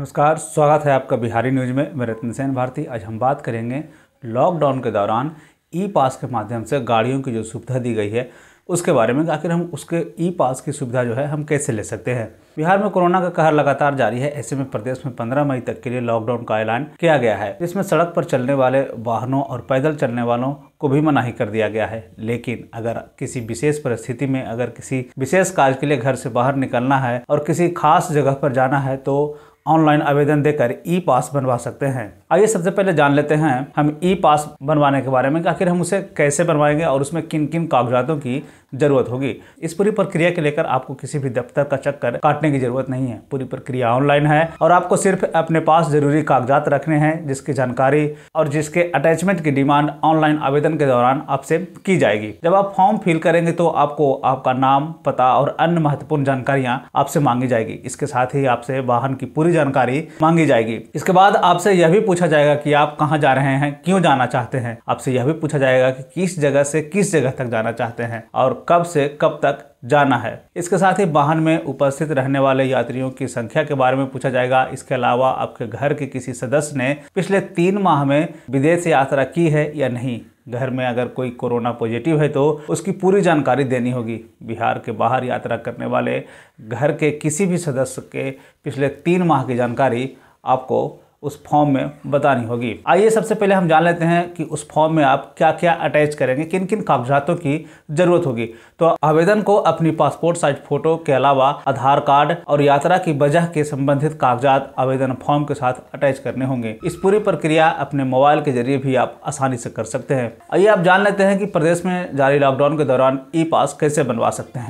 नमस्कार स्वागत है आपका बिहारी न्यूज में मैं रतन सेन भारती आज हम बात करेंगे लॉकडाउन के दौरान ई पास के माध्यम से गाड़ियों की जो सुविधा दी गई है उसके बारे में आखिर हम उसके ई पास की सुविधा जो है हम कैसे ले सकते हैं बिहार में कोरोना का कहर लगातार जारी है ऐसे में प्रदेश में 15 मई तक के लिए लॉकडाउन का ऐलान किया गया है जिसमें सड़क पर चलने वाले वाहनों और पैदल चलने वालों को भी मनाही कर दिया गया है लेकिन अगर किसी विशेष परिस्थिति में अगर किसी विशेष कार्य के लिए घर से बाहर निकलना है और किसी खास जगह पर जाना है तो ऑनलाइन आवेदन देकर ई पास बनवा सकते हैं आइए सबसे पहले जान लेते हैं हम ई पास बनवाने के बारे में आखिर हम उसे कैसे बनवाएंगे और उसमें किन किन कागजातों की जरूरत होगी इस पूरी प्रक्रिया के लेकर आपको किसी भी दफ्तर का चक्कर काटने की जरूरत नहीं है पूरी प्रक्रिया ऑनलाइन है और आपको सिर्फ अपने पास जरूरी कागजात रखने हैं जिसकी जानकारी और जिसके अटैचमेंट की डिमांड ऑनलाइन आवेदन के दौरान आपसे की जाएगी जब आप फॉर्म फिल करेंगे तो आपको आपका नाम पता और अन्य महत्वपूर्ण जानकारियां आपसे मांगी जाएगी इसके साथ ही आपसे वाहन की पूरी जानकारी मांगी जाएगी इसके बाद आपसे यह भी पूछा जाएगा कि आप कहाँ जा रहे हैं क्यों जाना चाहते हैं आपसे यह भी पूछा जाएगा कि किस जगह से किस जगह तक जाना चाहते हैं और कब से कब तक जाना है इसके साथ ही वाहन में उपस्थित रहने वाले यात्रियों की संख्या के बारे में पूछा जाएगा इसके अलावा आपके घर के किसी सदस्य ने पिछले तीन माह में विदेश यात्रा की है या नहीं घर में अगर कोई कोरोना पॉजिटिव है तो उसकी पूरी जानकारी देनी होगी बिहार के बाहर यात्रा करने वाले घर के किसी भी सदस्य के पिछले तीन माह की जानकारी आपको उस फॉर्म में बतानी होगी आइए सबसे पहले हम जान लेते हैं कि उस फॉर्म में आप क्या क्या अटैच करेंगे किन किन कागजातों की जरूरत होगी तो आवेदन को अपनी पासपोर्ट साइज फोटो के अलावा आधार कार्ड और यात्रा की वजह के संबंधित कागजात आवेदन फॉर्म के साथ अटैच करने होंगे इस पूरी प्रक्रिया अपने मोबाइल के जरिए भी आप आसानी से कर सकते हैं आइए आप जान लेते हैं कि प्रदेश में जारी लॉकडाउन के दौरान ई पास कैसे बनवा सकते हैं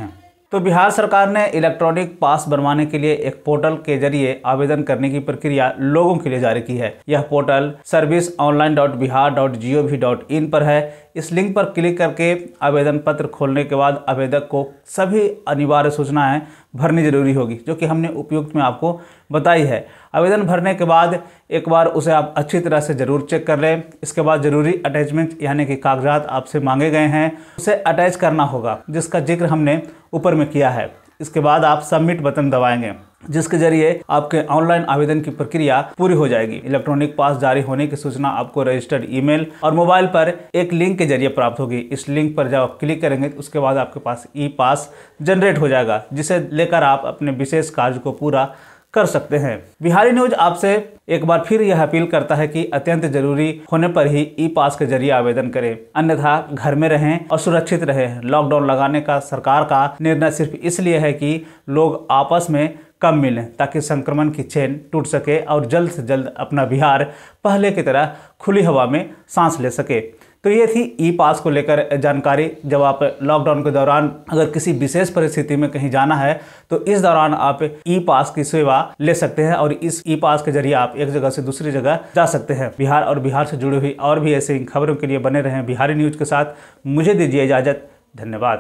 तो बिहार सरकार ने इलेक्ट्रॉनिक पास बनवाने के लिए एक पोर्टल के जरिए आवेदन करने की प्रक्रिया लोगों के लिए जारी की है यह portal service online dot Bihar dot G O V dot in पर है इस लिंक पर क्लिक करके आवेदन पत्र खोलने के बाद आवेदक को सभी अनिवार्य सूचनाएं भरनी जरूरी होगी जो कि हमने उपयुक्त में आपको बताई है आवेदन भरने के बाद एक बार उसे आप अच्छी तरह से ज़रूर चेक कर लें इसके बाद ज़रूरी अटैचमेंट यानी कि कागजात आपसे मांगे गए हैं उसे अटैच करना होगा जिसका जिक्र हमने ऊपर में किया है इसके बाद आप सबमिट बटन दबाएंगे जिसके जरिए आपके ऑनलाइन आवेदन की प्रक्रिया पूरी हो जाएगी इलेक्ट्रॉनिक पास जारी होने की सूचना आपको रजिस्टर्ड ईमेल और मोबाइल पर एक लिंक के जरिए प्राप्त होगी इस लिंक पर जब आप क्लिक करेंगे तो उसके बाद आपके पास ई पास जनरेट हो जाएगा जिसे लेकर आप अपने विशेष कार्य को पूरा कर सकते हैं बिहारी न्यूज आपसे एक बार फिर यह अपील करता है कि अत्यंत जरूरी होने पर ही ई पास के जरिए आवेदन करें अन्यथा घर में रहें और सुरक्षित रहें लॉकडाउन लगाने का सरकार का निर्णय सिर्फ इसलिए है कि लोग आपस में कम मिलें ताकि संक्रमण की चेन टूट सके और जल्द से जल्द अपना बिहार पहले की तरह खुली हवा में सांस ले सके तो ये थी ई पास को लेकर जानकारी जब आप लॉकडाउन के दौरान अगर किसी विशेष परिस्थिति में कहीं जाना है तो इस दौरान आप ई पास की सेवा ले सकते हैं और इस ई पास के जरिए आप एक जगह से दूसरी जगह जा सकते हैं बिहार और बिहार से जुड़ी हुई और भी ऐसी खबरों के लिए बने रहें बिहारी न्यूज के साथ मुझे दीजिए इजाज़त धन्यवाद